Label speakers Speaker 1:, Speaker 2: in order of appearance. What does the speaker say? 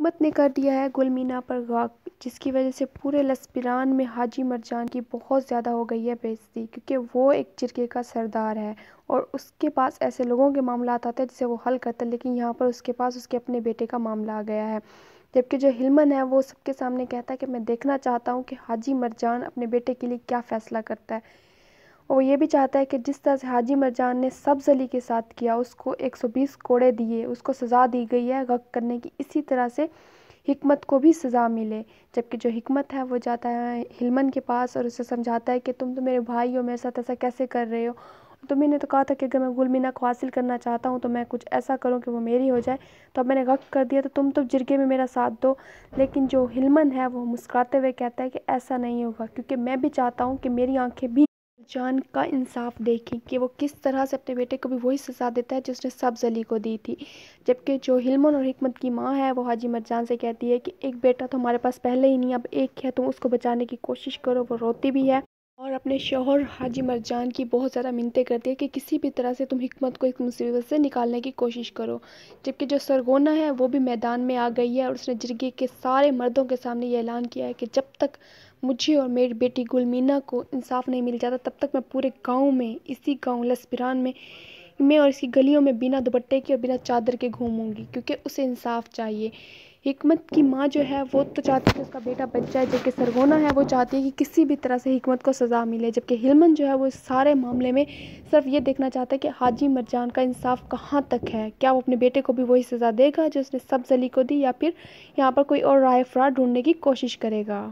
Speaker 1: हुकूमत ने कर दिया है गुलमीना पर गाक जिसकी वजह से पूरे लस्पिरान में हाजी मरजान की बहुत ज़्यादा हो गई है बेजती क्योंकि वो एक चिरके का सरदार है और उसके पास ऐसे लोगों के मामला आते हैं जिसे वो हल करता है लेकिन यहाँ पर उसके पास उसके अपने बेटे का मामला आ गया है जबकि जो हिलमन है वो सबके सामने कहता है कि मैं देखना चाहता हूँ कि हाजी मरजान अपने बेटे के लिए क्या फ़ैसला करता है और वो ये भी चाहता है कि जिस तरह से हाजी मरजान ने सब्ज़ अली के साथ किया उसको 120 कोड़े दिए उसको सज़ा दी गई है गक करने की इसी तरह से हमत को भी सज़ा मिले जबकि जो हमत है वो जाता है हिलमन के पास और उसे समझाता है कि तुम तो मेरे भाई हो मेरे साथ ऐसा कैसे कर रहे हो तो मैंने तो कहा था कि अगर मैं गुलमीना को हासिल करना चाहता हूँ तो मैं कुछ ऐसा करूँ कि वो मेरी हो जाए तो अब मैंने गक कर दिया तो तुम तो जिरगे में मेरा साथ दो लेकिन जो हिलमन है वो मुस्कुराते हुए कहता है कि ऐसा नहीं होगा क्योंकि मैं भी चाहता हूँ कि मेरी आंखें भी जान का इंसाफ देखें कि वो किस तरह से अपने बेटे को भी वही सजा देता है जिसने सब्ज़ अली को दी थी जबकि जो हिलमन और हमत की माँ है वो हाजी मरजान से कहती है कि एक बेटा तो हमारे पास पहले ही नहीं अब एक है तो उसको बचाने की कोशिश करो वो रोती भी है और अपने शोहर हाजी मरजान की बहुत ज़्यादा मिनतें करती है कि किसी भी तरह से तुम हमत को एक मुसीबत से निकालने की कोशिश करो जबकि जो सरगोना है वो भी मैदान में आ गई है और उसने जिरगी के सारे मर्दों के सामने ये ऐलान किया है कि जब तक मुझे और मेरी बेटी गुलमीना को इंसाफ नहीं मिल जाता तब तक मैं पूरे गाँव में इसी गाँव लसपिरान में मैं और इसकी गलियों में बिना दुपट्टे के और बिना चादर के घूमूंगी क्योंकि उसे इंसाफ चाहिए हिकमत की माँ जो है वो तो चाहती है कि उसका बेटा बच जाए जबकि सरगोना है वो चाहती है कि किसी भी तरह से हिकमत को सज़ा मिले जबकि हिलमन जो है वो इस सारे मामले में सिर्फ ये देखना चाहता है कि हाजी मरजान का इंसाफ कहाँ तक है क्या वो अपने बेटे को भी वही सज़ा देगा जो उसने सब्ज़ली को दी या फिर यहाँ पर कोई और राय फ्राड ढूंढने की कोशिश करेगा